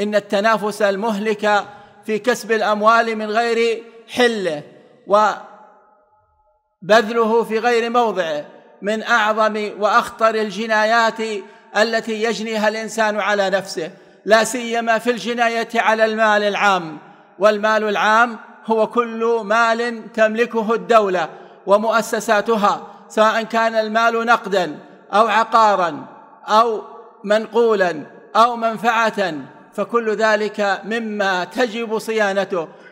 إن التنافس المهلك في كسب الأموال من غير حله وبذله في غير موضعه من أعظم وأخطر الجنايات التي يجنيها الإنسان على نفسه لا سيما في الجناية على المال العام والمال العام هو كل مال تملكه الدولة ومؤسساتها سواء كان المال نقدا أو عقارا أو منقولا أو منفعة فكل ذلك مما تجب صيانته